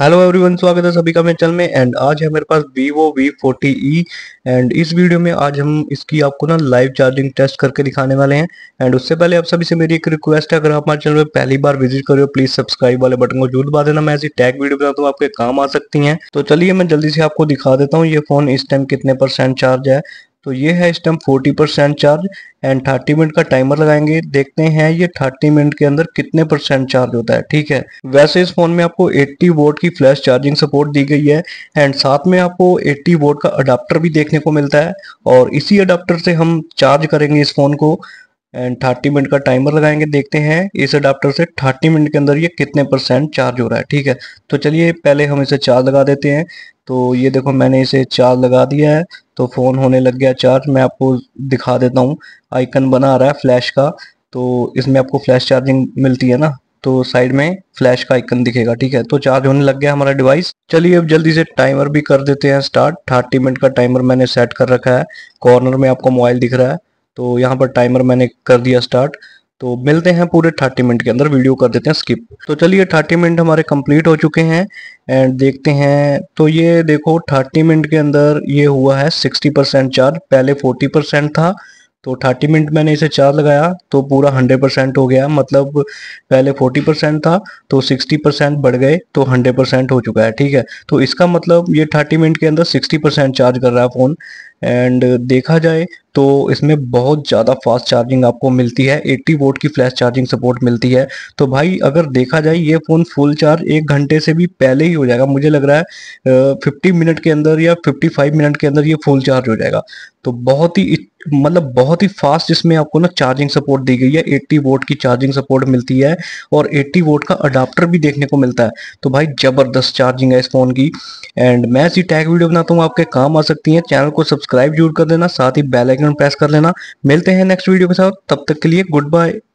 hello everyone स्वागत है सभी का मेरे चैनल में एंड आज है मेरे पास Vivo V forty E and इस वीडियो में आज हम इसकी आपको ना लाइव चार्जिंग टेस्ट करके दिखाने वाले हैं एंड उससे पहले आप सभी से मेरी एक रिक्वेस्ट है अगर आप हमारे चैनल पर पहली बार विजिट हो प्लीज सब्सक्राइब वाले बटन को जरूर दबा देना मैं ऐसी टैग वीडियो बनाता हूँ आपके काम आ सकती है तो चलिए मैं जल्दी से आपको दिखा देता हूँ ये फोन इस टाइम कितने परसेंट चार्ज है तो ये है इस time forty percent charge and thirty minute का टाइमर लगाएंगे देखते हैं ये थर्टी मिनट के अंदर कितने परसेंट चार्ज होता है ठीक है वैसे इस फोन में आपको 80 वोट की फ्लैश चार्जिंग सपोर्ट दी गई है एंड साथ में आपको 80 वोट का अडाप्टर भी देखने को मिलता है और इसी अडाप्टर से हम चार्ज करेंगे इस फोन को एंड थर्टी मिनट का टाइमर लगाएंगे देखते हैं इस अडाप्टर से थर्टी मिनट के अंदर ये कितने परसेंट चार्ज हो रहा है ठीक है तो चलिए पहले हम इसे चार्ज लगा देते हैं तो ये देखो मैंने इसे चार्ज लगा दिया है तो फ़ोन होने लग गया चार्ज मैं आपको दिखा देता हूँ आइकन बना आ रहा है फ्लैश का तो इसमें आपको फ्लैश चार्जिंग मिलती है ना तो साइड में फ्लैश का आइकन दिखेगा ठीक है तो चार्ज होने लग गया हमारा डिवाइस चलिए अब जल्दी से टाइमर भी कर देते हैं स्टार्ट थर्टी मिनट का टाइमर मैंने सेट कर रखा है कॉर्नर में आपको मोबाइल दिख रहा है तो यहाँ पर टाइमर मैंने कर दिया स्टार्ट तो मिलते हैं पूरे थर्टी मिनट के अंदर वीडियो कर देते हैं स्किप तो चलिए थर्टी मिनट हमारे कंप्लीट हो चुके हैं एंड देखते हैं तो ये देखो थर्टी मिनट के अंदर ये हुआ है सिक्सटी परसेंट चार्ज पहले फोर्टी परसेंट था तो 30 मिनट मैंने इसे चार्ज लगाया तो पूरा 100 परसेंट हो गया मतलब पहले 40 परसेंट था तो 60 परसेंट बढ़ गए तो 100 परसेंट हो चुका है ठीक है तो इसका मतलब ये 30 मिनट के अंदर 60 परसेंट चार्ज कर रहा है फ़ोन एंड uh, देखा जाए तो इसमें बहुत ज़्यादा फास्ट चार्जिंग आपको मिलती है 80 वोट की फ्लैश चार्जिंग सपोर्ट मिलती है तो भाई अगर देखा जाए ये फ़ोन फुल चार्ज एक घंटे से भी पहले ही हो जाएगा मुझे लग रहा है फिफ्टी मिनट के अंदर या 55 मिनट के अंदर ये फुल चार्ज हो जाएगा तो बहुत ही मतलब बहुत ही फास्ट इसमें आपको ना चार्जिंग सपोर्ट दी गई है एट्टी वोट की चार्जिंग सपोर्ट मिलती है और एट्टी वोट का अडाप्टर भी देखने को मिलता है तो भाई ज़बरदस्त चार्जिंग है इस फ़ोन की एंड मैं ऐसी टैग वीडियो बनाता हूँ आपके काम आ सकती है चैनल को सब्सक्राइब सब्सक्राइब जरूर कर लेना साथ ही बेल आइकन प्रेस कर लेना मिलते हैं नेक्स्ट वीडियो के साथ तब तक के लिए गुड बाय